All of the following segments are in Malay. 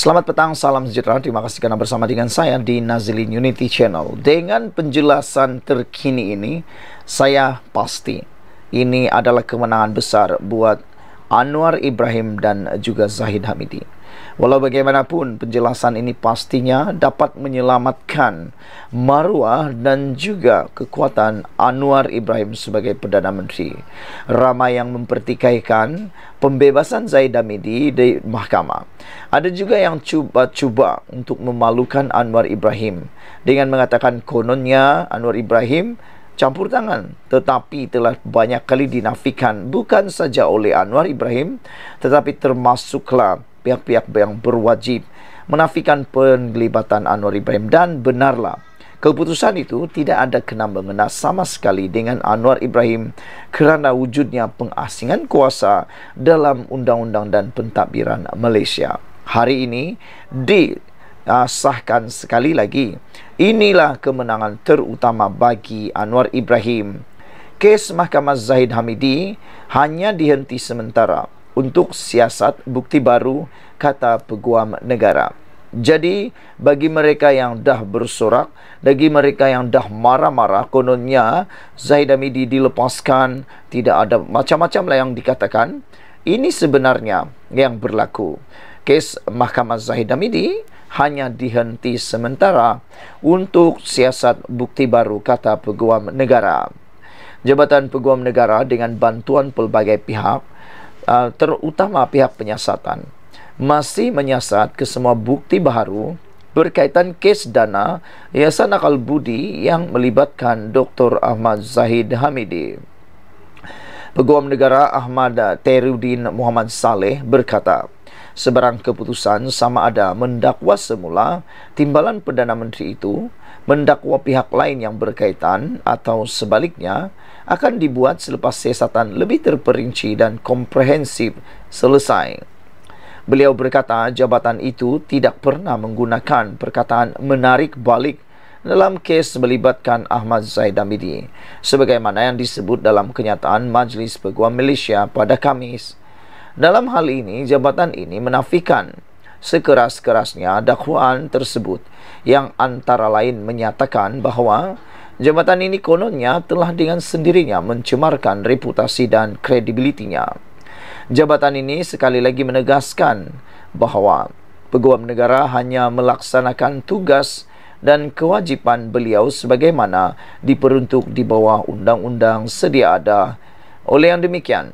Selamat petang, salam sejahtera. Terima kasih karena bersama dengan saya di Nazilin Unity Channel. Dengan penjelasan terkini ini, saya pasti ini adalah kemenangan besar buat Anwar Ibrahim dan juga Zahid Hamidi. Walau bagaimanapun penjelasan ini pastinya dapat menyelamatkan maruah dan juga kekuatan Anwar Ibrahim sebagai Perdana Menteri. Ramai yang mempertikaikan pembebasan Zaid Amidi di mahkamah. Ada juga yang cuba-cuba untuk memalukan Anwar Ibrahim dengan mengatakan kononnya Anwar Ibrahim campur tangan tetapi telah banyak kali dinafikan bukan saja oleh Anwar Ibrahim tetapi termasuklah pihak-pihak yang berwajib menafikan penglibatan Anwar Ibrahim dan benarlah keputusan itu tidak ada kena mengena sama sekali dengan Anwar Ibrahim kerana wujudnya pengasingan kuasa dalam undang-undang dan pentadbiran Malaysia. Hari ini disahkan sekali lagi. Inilah kemenangan terutama bagi Anwar Ibrahim. Kes Mahkamah Zahid Hamidi hanya dihenti sementara untuk siasat bukti baru kata peguam negara jadi bagi mereka yang dah bersorak bagi mereka yang dah marah-marah kononnya Zahid Hamidi dilepaskan tidak ada macam-macam lah yang dikatakan ini sebenarnya yang berlaku kes mahkamah Zahid Hamidi hanya dihenti sementara untuk siasat bukti baru kata peguam negara Jabatan Peguam Negara dengan bantuan pelbagai pihak Ah, terutama pihak penyiasatan masih menyiasat ke semua bukti baru berkaitan kes dana Yayasan Akal Budi yang melibatkan Dr. Ahmad Zahid Hamidi. Peguam Negara Ahmad Terudin Muhammad Saleh berkata, sebarang keputusan sama ada mendakwa semula timbalan Perdana Menteri itu, mendakwa pihak lain yang berkaitan atau sebaliknya, akan dibuat selepas siasatan lebih terperinci dan komprehensif selesai. Beliau berkata jabatan itu tidak pernah menggunakan perkataan menarik balik dalam kes melibatkan Ahmad Zaid Hamidi, sebagaimana yang disebut dalam kenyataan Majlis Peguam Malaysia pada Kamis. Dalam hal ini, jabatan ini menafikan sekeras-kerasnya dakwaan tersebut yang antara lain menyatakan bahawa Jabatan ini kononnya telah dengan sendirinya mencemarkan reputasi dan kredibilitinya. Jabatan ini sekali lagi menegaskan bahawa peguam negara hanya melaksanakan tugas dan kewajipan beliau sebagaimana diperuntuk di bawah undang-undang sedia ada. Oleh yang demikian,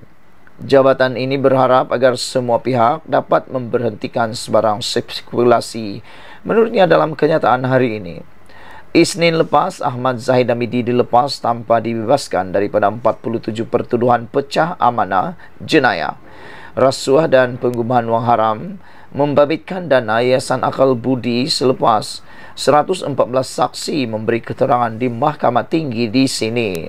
jabatan ini berharap agar semua pihak dapat memberhentikan sebarang spekulasi menurutnya dalam kenyataan hari ini. Isnin lepas, Ahmad Zahid Hamidi dilepas tanpa dibebaskan daripada 47 pertuduhan pecah amanah jenayah. Rasuah dan penggubahan wang haram membabitkan dana Yayasan Akal Budi selepas 114 saksi memberi keterangan di Mahkamah Tinggi di sini.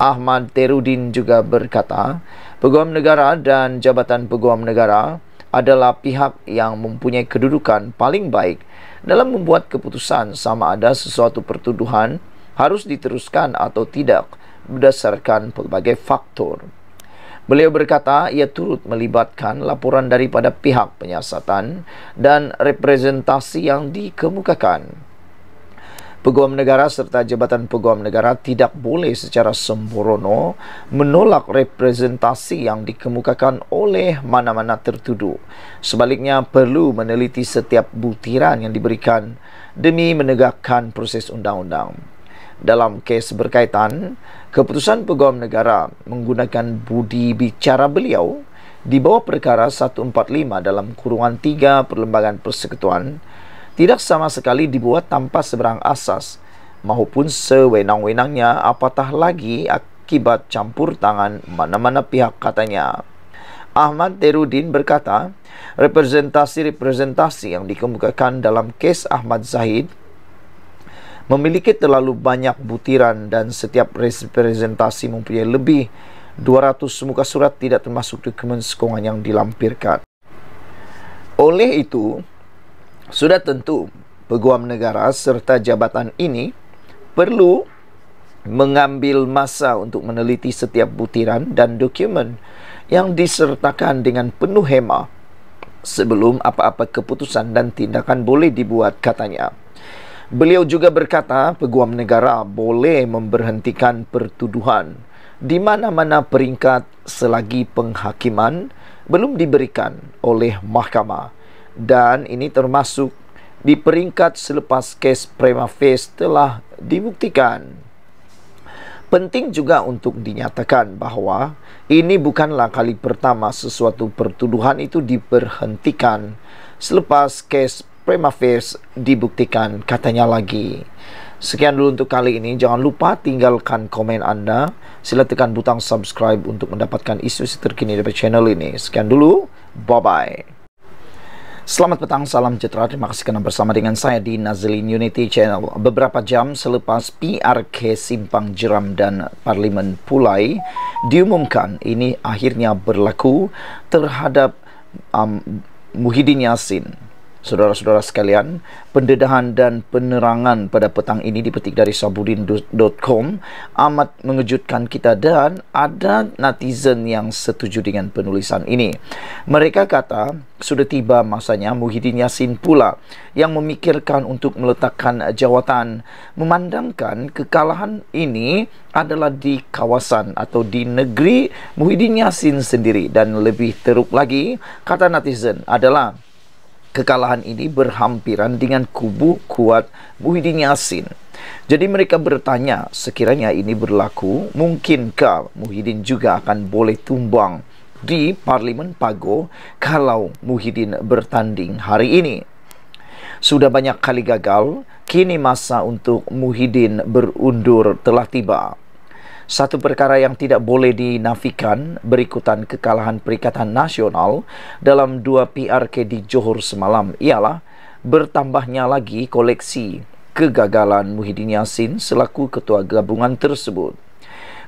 Ahmad Terudin juga berkata, Peguam Negara dan Jabatan Peguam Negara adalah pihak yang mempunyai kedudukan paling baik dalam membuat keputusan sama ada sesuatu pertuduhan harus diteruskan atau tidak berdasarkan pelbagai faktor. Beliau berkata ia turut melibatkan laporan daripada pihak penyiasatan dan representasi yang dikemukakan. Peguam Negara serta Jabatan Peguam Negara tidak boleh secara sembrono menolak representasi yang dikemukakan oleh mana-mana tertuduh. Sebaliknya perlu meneliti setiap butiran yang diberikan demi menegakkan proses undang-undang. Dalam kes berkaitan, keputusan Peguam Negara menggunakan budi bicara beliau di bawah perkara 145 dalam kurungan 3 Perlembagaan Persekutuan tidak sama sekali dibuat tanpa seberang asas maupun sewenang-wenangnya apatah lagi akibat campur tangan mana-mana pihak katanya. Ahmad Terudin berkata, representasi-representasi yang dikemukakan dalam kes Ahmad Zahid memiliki terlalu banyak butiran dan setiap representasi mempunyai lebih 200 muka surat tidak termasuk dokumen sekongan yang dilampirkan. Oleh itu, sudah tentu peguam negara serta jabatan ini perlu mengambil masa untuk meneliti setiap butiran dan dokumen yang disertakan dengan penuh hema sebelum apa-apa keputusan dan tindakan boleh dibuat katanya. Beliau juga berkata peguam negara boleh memberhentikan pertuduhan di mana-mana peringkat selagi penghakiman belum diberikan oleh mahkamah dan ini termasuk di peringkat selepas kes prima facie telah dibuktikan. Penting juga untuk dinyatakan bahawa ini bukanlah kali pertama sesuatu pertuduhan itu diperhentikan selepas kes prima facie dibuktikan katanya lagi. Sekian dulu untuk kali ini. Jangan lupa tinggalkan komen anda. Sila tekan butang subscribe untuk mendapatkan isu terkini dari channel ini. Sekian dulu. Bye-bye. Selamat petang, salam sejahtera. Terima kasih kerana bersama dengan saya di Nazlin Unity Channel. Beberapa jam selepas PRK Simpang Jeram dan Parlimen Pulai diumumkan ini akhirnya berlaku terhadap um, Muhyiddin Yassin. Saudara-saudara sekalian, pendedahan dan penerangan pada petang ini dipetik dari sabudin.com amat mengejutkan kita dan ada netizen yang setuju dengan penulisan ini. Mereka kata, sudah tiba masanya Muhyiddin Yassin pula yang memikirkan untuk meletakkan jawatan memandangkan kekalahan ini adalah di kawasan atau di negeri Muhyiddin Yassin sendiri dan lebih teruk lagi kata netizen adalah kekalahan ini berhampiran dengan kubu kuat Muhyiddin Yassin. Jadi mereka bertanya, sekiranya ini berlaku, mungkinkah Muhyiddin juga akan boleh tumbang di Parlimen Pago kalau Muhyiddin bertanding hari ini? Sudah banyak kali gagal, kini masa untuk Muhyiddin berundur telah tiba. Satu perkara yang tidak boleh dinafikan berikutan kekalahan Perikatan Nasional dalam dua PRK di Johor semalam ialah bertambahnya lagi koleksi kegagalan Muhyiddin Yassin selaku ketua gabungan tersebut.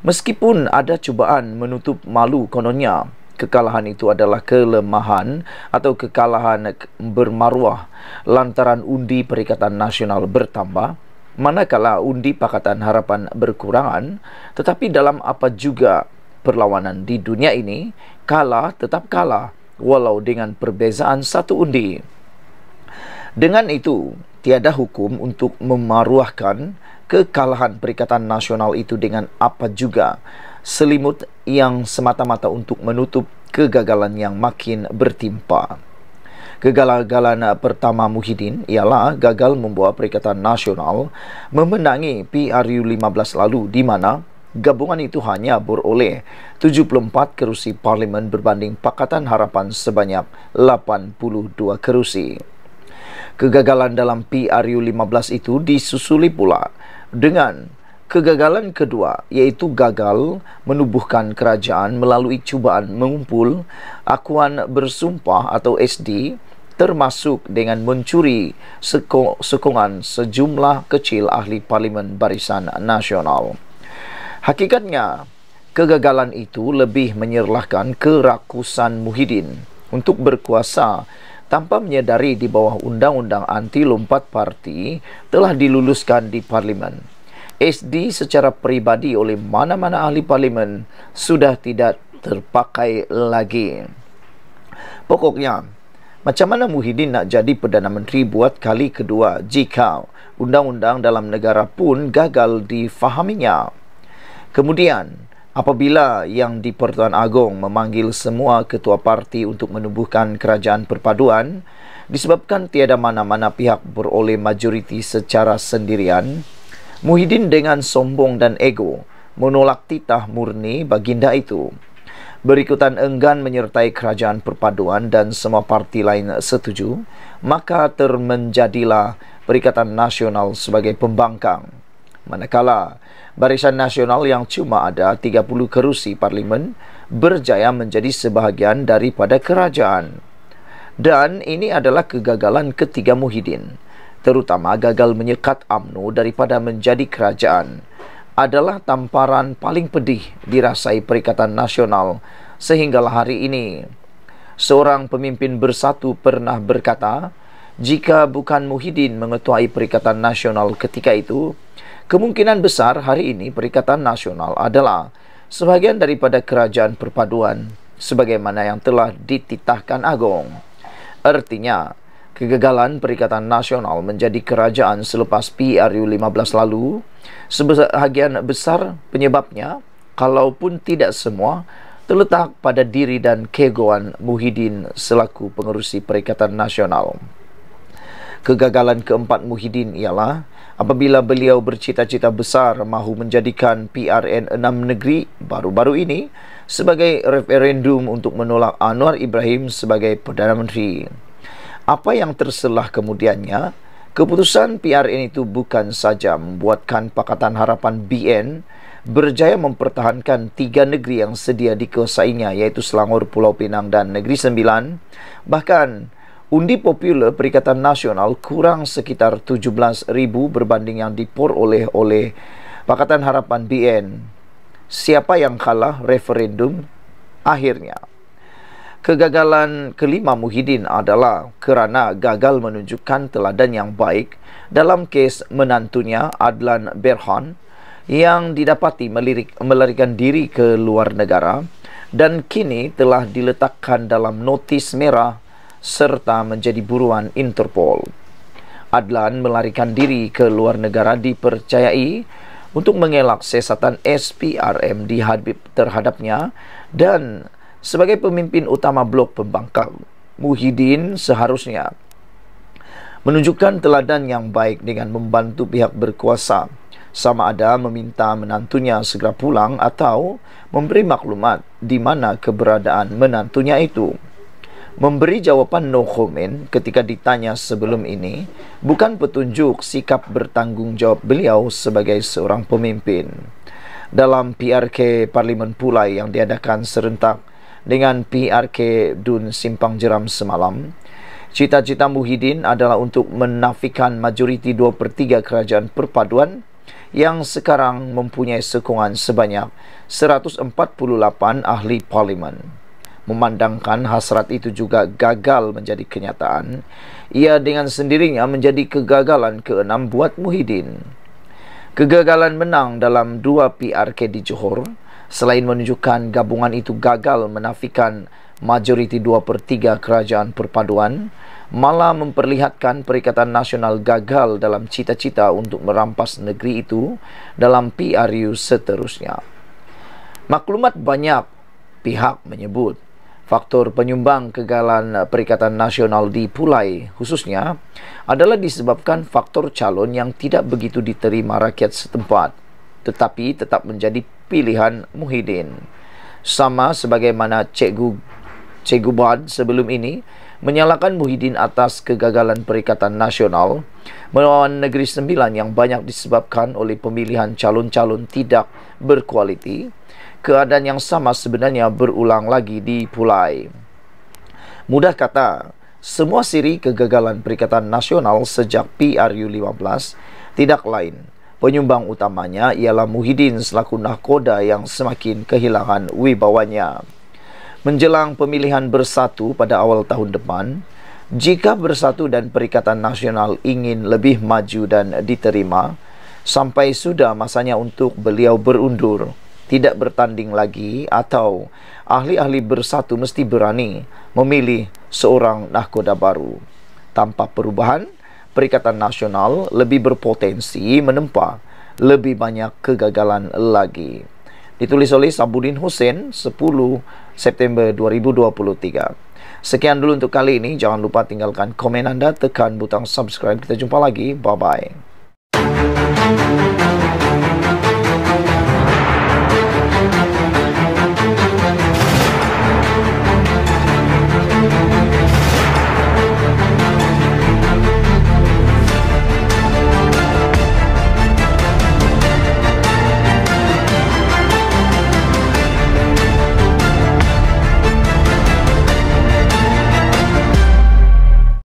Meskipun ada cubaan menutup malu kononnya, kekalahan itu adalah kelemahan atau kekalahan bermaruah lantaran undi Perikatan Nasional bertambah, manakala undi Pakatan Harapan berkurangan, tetapi dalam apa juga perlawanan di dunia ini, kalah tetap kalah, walau dengan perbezaan satu undi. Dengan itu, tiada hukum untuk memaruahkan kekalahan Perikatan Nasional itu dengan apa juga selimut yang semata-mata untuk menutup kegagalan yang makin bertimpa. Kegagalan uh, pertama Muhyiddin ialah gagal membuat Perikatan Nasional memenangi PRU 15 lalu di mana gabungan itu hanya beroleh 74 kerusi parlimen berbanding Pakatan Harapan sebanyak 82 kerusi. Kegagalan dalam PRU 15 itu disusuli pula dengan kegagalan kedua iaitu gagal menubuhkan kerajaan melalui cubaan mengumpul akuan bersumpah atau SD termasuk dengan mencuri sokongan sejumlah kecil ahli parlimen barisan nasional. Hakikatnya, kegagalan itu lebih menyerlahkan kerakusan Muhyiddin untuk berkuasa tanpa menyedari di bawah undang-undang anti lompat parti telah diluluskan di parlimen. SD secara peribadi oleh mana-mana ahli parlimen sudah tidak terpakai lagi. Pokoknya, macam mana Muhyiddin nak jadi Perdana Menteri buat kali kedua jika undang-undang dalam negara pun gagal difahaminya? Kemudian, apabila yang di Pertuan Agong memanggil semua ketua parti untuk menubuhkan kerajaan perpaduan, disebabkan tiada mana-mana pihak beroleh majoriti secara sendirian, Muhyiddin dengan sombong dan ego menolak titah murni baginda itu berikutan enggan menyertai kerajaan perpaduan dan semua parti lain setuju, maka termenjadilah Perikatan Nasional sebagai pembangkang. Manakala, Barisan Nasional yang cuma ada 30 kerusi parlimen berjaya menjadi sebahagian daripada kerajaan. Dan ini adalah kegagalan ketiga Muhyiddin, terutama gagal menyekat UMNO daripada menjadi kerajaan adalah tamparan paling pedih dirasai Perikatan Nasional sehinggalah hari ini. Seorang pemimpin bersatu pernah berkata, jika bukan Muhyiddin mengetuai Perikatan Nasional ketika itu, kemungkinan besar hari ini Perikatan Nasional adalah sebahagian daripada kerajaan perpaduan sebagaimana yang telah dititahkan agung. Artinya, kegagalan Perikatan Nasional menjadi kerajaan selepas PRU 15 lalu sebahagian besar penyebabnya kalaupun tidak semua terletak pada diri dan keegoan Muhyiddin selaku pengerusi Perikatan Nasional. Kegagalan keempat Muhyiddin ialah apabila beliau bercita-cita besar mahu menjadikan PRN enam negeri baru-baru ini sebagai referendum untuk menolak Anwar Ibrahim sebagai Perdana Menteri. Apa yang terselah kemudiannya, keputusan PRN itu bukan saja membuatkan Pakatan Harapan BN berjaya mempertahankan tiga negeri yang sedia dikuasainya iaitu Selangor, Pulau Pinang dan Negeri Sembilan. Bahkan undi popular Perikatan Nasional kurang sekitar 17 ribu berbanding yang dipor oleh oleh Pakatan Harapan BN. Siapa yang kalah referendum akhirnya? Kegagalan kelima Muhyiddin adalah kerana gagal menunjukkan teladan yang baik dalam kes menantunya Adlan Berhan yang didapati melirik, melarikan diri ke luar negara dan kini telah diletakkan dalam notis merah serta menjadi buruan Interpol. Adlan melarikan diri ke luar negara dipercayai untuk mengelak sesatan SPRM di terhadapnya dan sebagai pemimpin utama blok pembangkang Muhyiddin seharusnya menunjukkan teladan yang baik dengan membantu pihak berkuasa sama ada meminta menantunya segera pulang atau memberi maklumat di mana keberadaan menantunya itu memberi jawapan no comment ketika ditanya sebelum ini bukan petunjuk sikap bertanggungjawab beliau sebagai seorang pemimpin dalam PRK Parlimen Pulai yang diadakan serentak dengan PRK Dun Simpang Jeram semalam. Cita-cita Muhyiddin adalah untuk menafikan majoriti 2 per 3 kerajaan perpaduan yang sekarang mempunyai sokongan sebanyak 148 ahli parlimen. Memandangkan hasrat itu juga gagal menjadi kenyataan, ia dengan sendirinya menjadi kegagalan keenam buat Muhyiddin. Kegagalan menang dalam dua PRK di Johor, selain menunjukkan gabungan itu gagal menafikan majoriti 2 per 3 kerajaan perpaduan, malah memperlihatkan Perikatan Nasional gagal dalam cita-cita untuk merampas negeri itu dalam PRU seterusnya. Maklumat banyak pihak menyebut faktor penyumbang kegagalan Perikatan Nasional di Pulai khususnya adalah disebabkan faktor calon yang tidak begitu diterima rakyat setempat tetapi tetap menjadi pilihan Muhyiddin. Sama sebagaimana Cikgu Cikgu Bad sebelum ini menyalahkan Muhyiddin atas kegagalan Perikatan Nasional melawan Negeri Sembilan yang banyak disebabkan oleh pemilihan calon-calon tidak berkualiti, keadaan yang sama sebenarnya berulang lagi di Pulai. Mudah kata, semua siri kegagalan Perikatan Nasional sejak PRU 15 tidak lain Penyumbang utamanya ialah Muhyiddin selaku nahkoda yang semakin kehilangan wibawanya. Menjelang pemilihan bersatu pada awal tahun depan, jika Bersatu dan Perikatan Nasional ingin lebih maju dan diterima, sampai sudah masanya untuk beliau berundur, tidak bertanding lagi atau ahli-ahli Bersatu mesti berani memilih seorang nahkoda baru. Tanpa perubahan, Perikatan Nasional lebih berpotensi menempa lebih banyak kegagalan lagi. Ditulis oleh Sabudin Hussein 10 September 2023. Sekian dulu untuk kali ini. Jangan lupa tinggalkan komen anda, tekan butang subscribe. Kita jumpa lagi. Bye-bye.